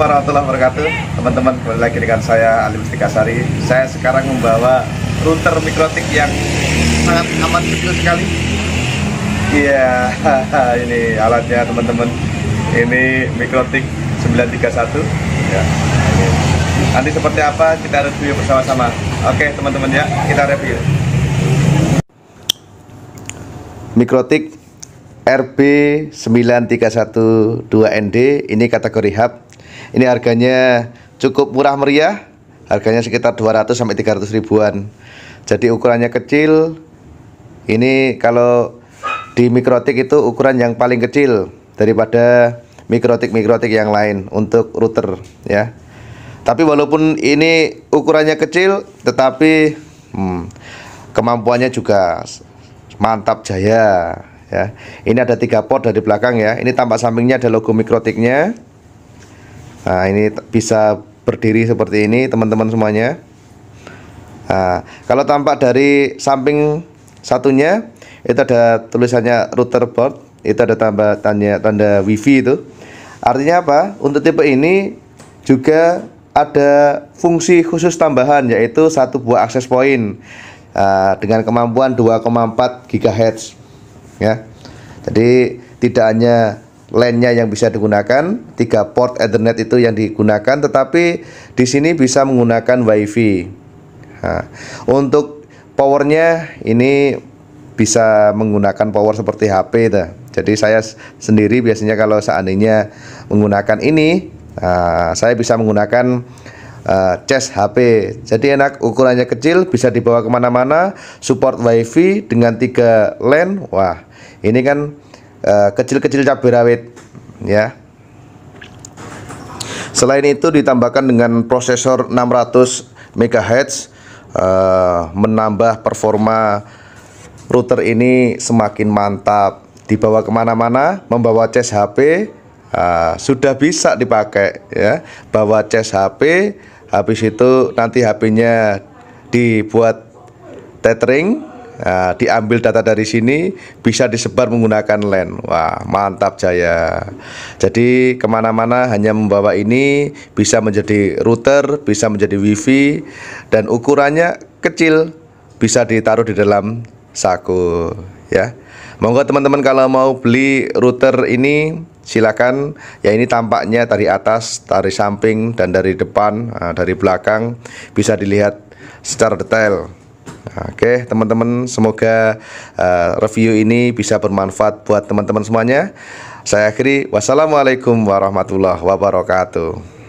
warahmatullahi wabarakatuh teman-teman kembali lagi dengan saya Ali Mustikasari saya sekarang membawa router mikrotik yang sangat aman kecil sekali iya yeah, ini alatnya teman-teman ini mikrotik 931 ya nanti seperti apa kita review bersama-sama oke teman-teman ya kita review mikrotik RB9312ND ini kategori hub ini harganya cukup murah meriah harganya sekitar 200 sampai 300 ribuan jadi ukurannya kecil ini kalau di mikrotik itu ukuran yang paling kecil daripada mikrotik-mikrotik yang lain untuk router ya tapi walaupun ini ukurannya kecil tetapi hmm, kemampuannya juga mantap jaya ya. Ini ada tiga port dari belakang ya. Ini tampak sampingnya ada logo mikrotiknya. Nah, ini bisa berdiri seperti ini teman-teman semuanya. Nah, kalau tampak dari samping satunya itu ada tulisannya router port, itu ada tambah tanda tanda wifi itu. Artinya apa? Untuk tipe ini juga ada fungsi khusus tambahan yaitu satu buah akses point uh, ah, dengan kemampuan 2,4 GHz ya. Jadi tidak hanya LAN-nya yang bisa digunakan, tiga port Ethernet itu yang digunakan, tetapi di sini bisa menggunakan WiFi. Nah, untuk powernya ini bisa menggunakan power seperti HP, dah. Jadi saya sendiri biasanya kalau seandainya menggunakan ini, nah, saya bisa menggunakan uh, eh, cas HP jadi enak ukurannya kecil bisa dibawa kemana-mana support wifi dengan tiga LAN wah ini kan eh, kecil-kecil uh, cabai rawit ya selain itu ditambahkan dengan prosesor 600 MHz uh, menambah performa router ini semakin mantap dibawa kemana-mana membawa cas HP Nah, sudah bisa dipakai ya bawa cas HP habis itu nanti HP-nya dibuat tethering nah, diambil data dari sini bisa disebar menggunakan LAN wah mantap Jaya jadi kemana-mana hanya membawa ini bisa menjadi router bisa menjadi wifi dan ukurannya kecil bisa ditaruh di dalam saku ya monggo teman-teman kalau mau beli router ini silakan ya ini tampaknya dari atas dari samping dan dari depan nah, dari belakang bisa dilihat secara detail Oke teman-teman semoga uh, review ini bisa bermanfaat buat teman-teman semuanya Saya akhiri wassalamualaikum warahmatullahi wabarakatuh